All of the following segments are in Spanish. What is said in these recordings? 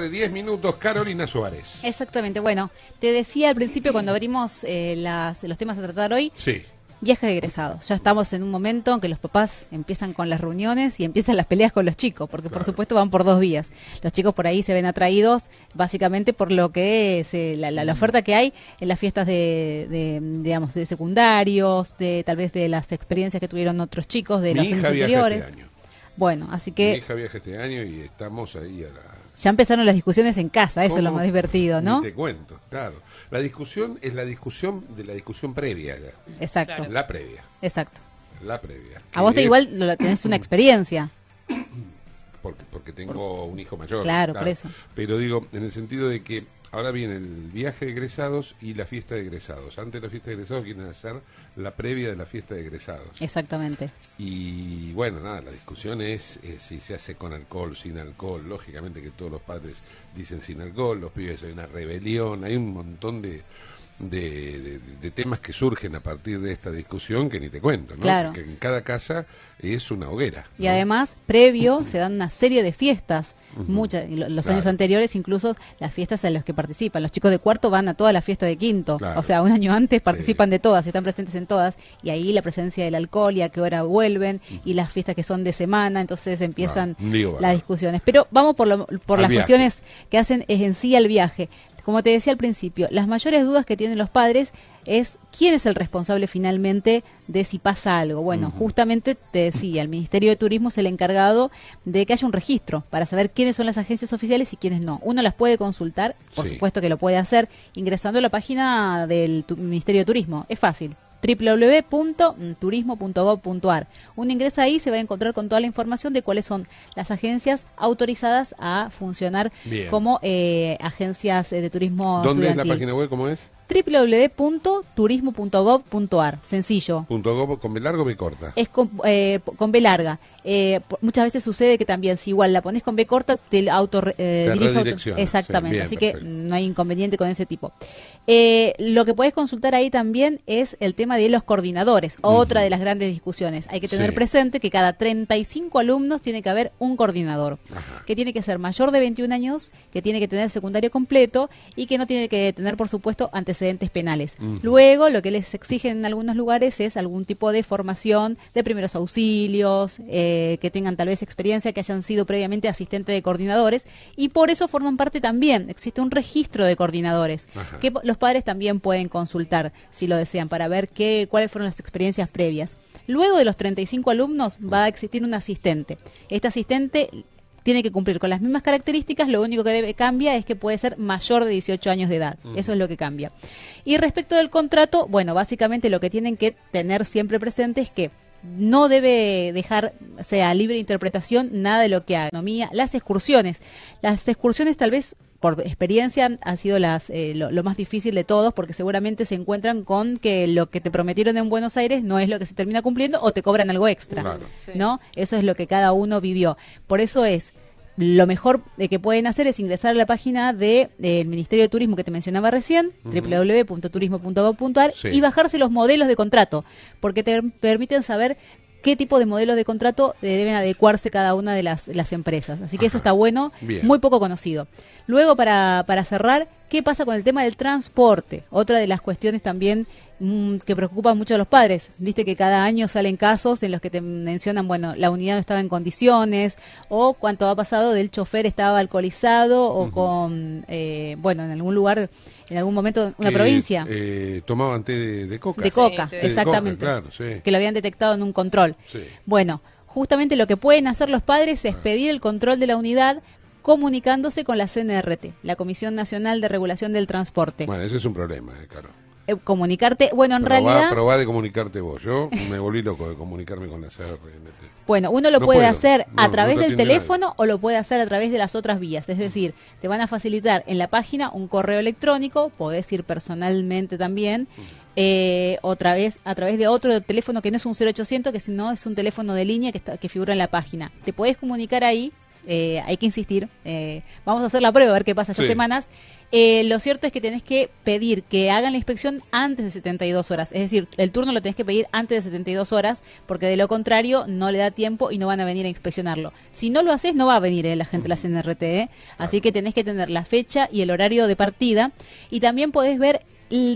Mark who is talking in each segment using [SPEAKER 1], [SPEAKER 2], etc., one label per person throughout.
[SPEAKER 1] de 10 minutos, Carolina Suárez.
[SPEAKER 2] Exactamente, bueno, te decía al principio cuando abrimos eh, las, los temas a tratar hoy. Sí. Viaje de egresados. Ya estamos en un momento en que los papás empiezan con las reuniones y empiezan las peleas con los chicos, porque por supuesto van por dos vías. Los chicos por ahí se ven atraídos básicamente por lo que es eh, la, la, mm. oferta que hay en las fiestas de, de, digamos, de secundarios, de tal vez de las experiencias que tuvieron otros chicos de Mi las hija viaja este año. Bueno, así que... Mi
[SPEAKER 1] hija viaja este año y estamos ahí a la,
[SPEAKER 2] ya empezaron las discusiones en casa, eso es lo más divertido, ¿no?
[SPEAKER 1] Te cuento, claro. La discusión es la discusión de la discusión previa. Exacto. La previa. Exacto. La previa. A vos te igual
[SPEAKER 2] lo, tenés una experiencia.
[SPEAKER 1] Porque, tengo un hijo mayor. Claro, claro, por eso. Pero digo, en el sentido de que Ahora viene el viaje de egresados y la fiesta de egresados. Antes de la fiesta de egresados quieren hacer la previa de la fiesta de egresados.
[SPEAKER 2] Exactamente.
[SPEAKER 1] Y bueno, nada, la discusión es, eh, si se hace con alcohol, sin alcohol. Lógicamente que todos los padres dicen sin alcohol, los pibes hay una rebelión, hay un montón de de, temas que surgen a partir de esta discusión que ni te cuento, ¿no? Claro. Que en cada casa es una hoguera.
[SPEAKER 2] Y además, previo, se dan una serie de fiestas, los años anteriores incluso las fiestas en las que participan. Los chicos de cuarto van a toda la fiesta de quinto, o sea, un año antes participan de todas, están presentes en todas, y ahí la presencia del alcohol y a qué hora vuelven, y las fiestas que son de semana, entonces empiezan las discusiones. Pero vamos por, por las cuestiones que hacen es en sí el viaje. Como te decía al principio, las mayores dudas que tienen los padres es quién es el responsable finalmente de si pasa algo. Bueno, justamente te decía, el Ministerio de Turismo es el encargado de que haya un registro para saber quiénes son las agencias oficiales y quiénes no. Uno las puede consultar, por supuesto que lo puede hacer, ingresando a la página del Ministerio de Turismo. Es fácil www.turismo.gov.ar. Un ingreso ahí se va a encontrar con toda la información de cuáles son las agencias autorizadas a funcionar como eh, agencias eh, de turismo. ¿Dónde es la página web? ¿Cómo es? www.turismo.gov.ar. Sencillo.
[SPEAKER 1] Punto con B largo o B corta.
[SPEAKER 2] Es con, eh, B larga. Eh, muchas veces sucede que también, si igual la pones con B corta, te auto eh, Exactamente. Así que no hay inconveniente con ese tipo. Eh, lo que puedes consultar ahí también es el tema de los coordinadores, otra de las grandes discusiones. Hay que tener presente que cada 35 alumnos tiene que haber un coordinador, que tiene que ser mayor de 21 años, que tiene que tener secundario completo y que no tiene que tener, por supuesto, antes penales. Luego, lo que les exigen en algunos lugares es algún tipo de formación de primeros auxilios, eh, que tengan tal vez experiencia, que hayan sido previamente asistentes de coordinadores, y por eso forman parte también. Existe un registro de coordinadores que los padres también pueden consultar, si lo desean, para ver qué, cuáles fueron las experiencias previas. Luego de los 35 alumnos va a existir un asistente. Este asistente tiene que cumplir con las mismas características, lo único que debe, cambia es que puede ser mayor de 18 años de edad. Eso es lo que cambia. Y respecto del contrato, bueno, básicamente lo que tienen que tener siempre presente es que no debe dejar, sea, libre interpretación nada de lo que haga. Economía, las excursiones. Las excursiones tal vez por experiencia han sido las eh, lo, más difícil de todos porque seguramente se encuentran con que lo que te prometieron en Buenos Aires no es lo que se termina cumpliendo o te cobran algo extra, ¿no? Eso es lo que cada uno vivió. Por eso es lo mejor eh, que pueden hacer es ingresar a la página del eh, Ministerio de Turismo que te mencionaba recién, www.turismo.gov.ar, y bajarse los modelos de contrato, porque te permiten saber qué tipo de modelos de contrato eh, deben adecuarse cada una de las, empresas. Así que eso está bueno, muy poco conocido. Luego, para, para cerrar, ¿Qué pasa con el tema del transporte? Otra de las cuestiones también mm, que preocupan mucho a los padres. Viste que cada año salen casos en los que te mencionan, bueno, la unidad no estaba en condiciones, o cuánto ha pasado del chofer estaba alcoholizado, o con, eh, bueno, en algún lugar, en algún momento, una provincia.
[SPEAKER 1] Eh, tomaban té de, coca. De coca, exactamente.
[SPEAKER 2] Que lo habían detectado en un control. Bueno, justamente lo que pueden hacer los padres es ah. pedir el control de la unidad comunicándose con la CNRT, la Comisión Nacional de Regulación del Transporte. Bueno,
[SPEAKER 1] ese es un problema, eh, claro.
[SPEAKER 2] Eh, comunicarte, bueno, en realidad...
[SPEAKER 1] Probá de comunicarte vos, yo me volví loco de comunicarme con la CNRT.
[SPEAKER 2] Bueno, uno lo puede hacer a través del teléfono o lo puede hacer a través de las otras vías, es decir, te van a facilitar en la página un correo electrónico, podés ir personalmente también. Eh, otra vez a través de otro teléfono que no es un 0800, que si no es un teléfono de línea que, que figura en la página. Te podés comunicar ahí eh, hay que insistir. Eh, vamos a hacer la prueba, a ver qué pasa estas semanas. Eh, lo cierto es que tenés que pedir que hagan la inspección antes de 72 horas. Es decir, el turno lo tenés que pedir antes de 72 horas, porque de lo contrario no le da tiempo y no van a venir a inspeccionarlo. Si no lo haces, no va a venir la gente de la CNRT. Así que tenés que tener la fecha y el horario de partida. Y también podés ver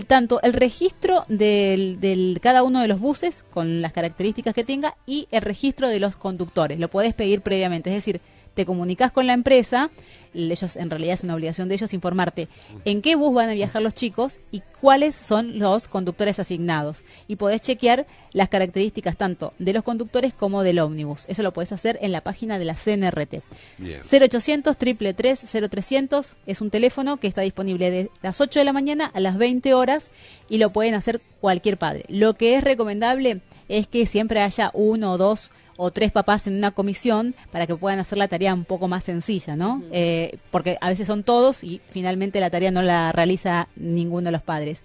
[SPEAKER 2] tanto el registro del, cada uno de los buses, con las características que tenga, y el registro de los conductores. Lo podés pedir previamente. Es decir, te comunicas con la empresa, ellos en realidad es una obligación de ellos informarte en qué bus van a viajar los chicos y cuáles son los conductores asignados. Y podés chequear las características tanto de los conductores como del ómnibus. Eso lo podés hacer en la página de la CNRT. 0800 333 0300 es un teléfono que está disponible de las 8 de la mañana a las 20 horas y lo pueden hacer cualquier padre. Lo que es recomendable es que siempre haya uno o dos o tres papás en una comisión para que puedan hacer la tarea un poco más sencilla, ¿no? Eh, porque a veces son todos y finalmente la tarea no la realiza ninguno de los padres.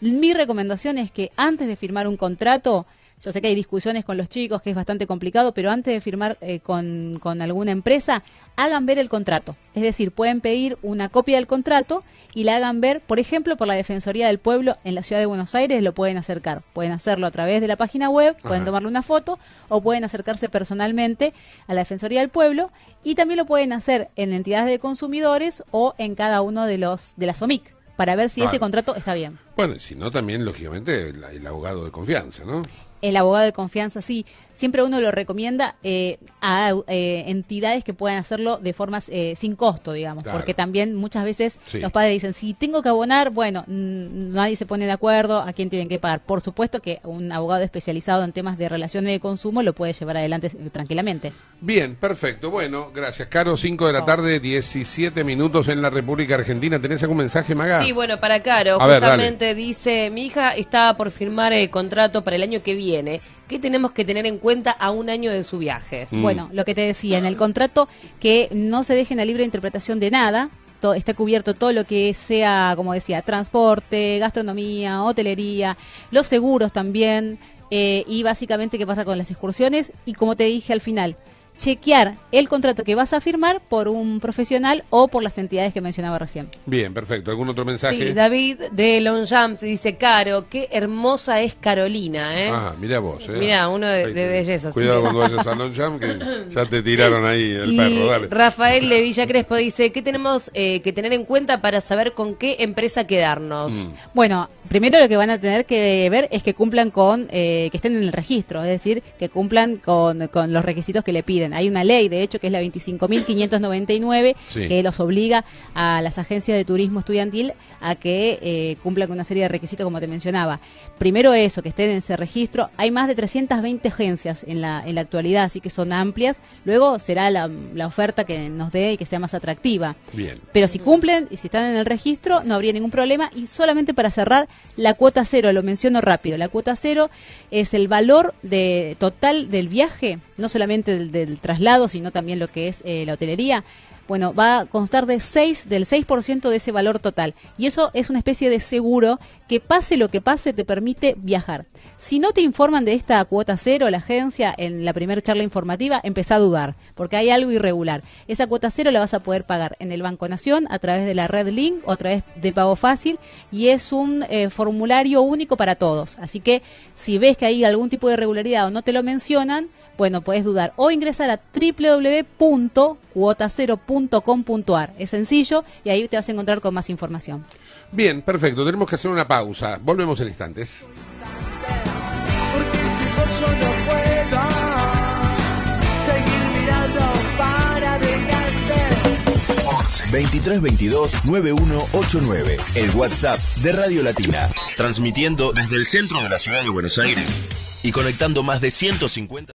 [SPEAKER 2] Mi recomendación es que antes de firmar un contrato, yo sé que hay discusiones con los chicos, que es bastante complicado, pero antes de firmar eh, con, alguna empresa, hagan ver el contrato. Es decir, pueden pedir una copia del contrato y la hagan ver, por ejemplo, por la Defensoría del Pueblo en la Ciudad de Buenos Aires, lo pueden acercar. Pueden hacerlo a través de la página web, pueden tomarle una foto o pueden acercarse personalmente a la Defensoría del Pueblo y también lo pueden hacer en entidades de consumidores o en cada uno de los de las OMIC para ver si ese contrato está bien.
[SPEAKER 1] Bueno, y si no, también, lógicamente, el abogado de confianza, ¿no?
[SPEAKER 2] el abogado de confianza sí siempre uno lo recomienda eh, a eh, entidades que puedan hacerlo de formas eh, sin costo, digamos, porque también muchas veces los padres dicen, si tengo que abonar, bueno, nadie se pone de acuerdo a quién tienen que pagar. Por supuesto que un abogado especializado en temas de relaciones de consumo lo puede llevar adelante tranquilamente.
[SPEAKER 1] Bien, perfecto. Bueno, gracias. Caro, 5 de la tarde, 17 minutos en la República Argentina. ¿Tenés algún mensaje, Maga? Sí,
[SPEAKER 2] bueno, para Caro, justamente dice, mi hija está por firmar el contrato para el año que viene ¿Qué tenemos que tener en cuenta a un año de su viaje? Mm. Bueno, lo que te decía, en el contrato que no se deje en la libre interpretación de nada, está cubierto todo lo que sea, como decía, transporte, gastronomía, hotelería, los seguros también, eh, y básicamente qué pasa con las excursiones, y como te dije al final, chequear el contrato que vas a firmar por un profesional o por las entidades que mencionaba recién.
[SPEAKER 1] Bien, perfecto. ¿Algún otro mensaje?
[SPEAKER 2] David de se dice, Caro, qué hermosa es Carolina, ¿eh? Ah,
[SPEAKER 1] mira vos, ¿eh? Mira, uno de, belleza. Cuidado cuando vayas a Longchamps, que ya te tiraron ahí el perro, dale.
[SPEAKER 2] Rafael de Villa Crespo dice, ¿qué tenemos eh, que tener en cuenta para saber con qué empresa quedarnos? Mm. Bueno, primero lo que van a tener que ver es que cumplan con, eh, que estén en el registro, es decir, que cumplan con los requisitos que le piden. Hay una ley, de hecho, que es la 25.599, que los obliga a las agencias de turismo estudiantil a que eh, cumplan con una serie de requisitos, como te mencionaba. Primero eso, que estén en ese registro. Hay más de 320 agencias en la, en la actualidad, así que son amplias. Luego será la, oferta que nos dé y que sea más atractiva. Pero si cumplen y si están en el registro, no habría ningún problema. Y solamente para cerrar, la cuota cero, lo menciono rápido, la cuota cero es el valor de, total del viaje, no solamente del el traslado, sino también lo que es eh, la hotelería, bueno, va a constar de 6, del 6% de ese valor total. Y eso es una especie de seguro que pase lo que pase te permite viajar. Si no te informan de esta cuota cero, la agencia en la primera charla informativa, empezá a dudar, porque hay algo irregular. Esa cuota cero la vas a poder pagar en el Banco Nación a través de la Red Link o a través de Pago Fácil y es un eh, formulario único para todos. Así que si ves que hay algún tipo de irregularidad o no te lo mencionan, bueno, puedes dudar o ingresar a www.cuotacero.com.ar. Es sencillo y ahí te vas a encontrar con más información.
[SPEAKER 1] Bien, perfecto. Tenemos que hacer una pausa. Volvemos en instantes. 2322-9189. el WhatsApp de Radio Latina, transmitiendo desde el centro de la ciudad de Buenos Aires y conectando más de 150...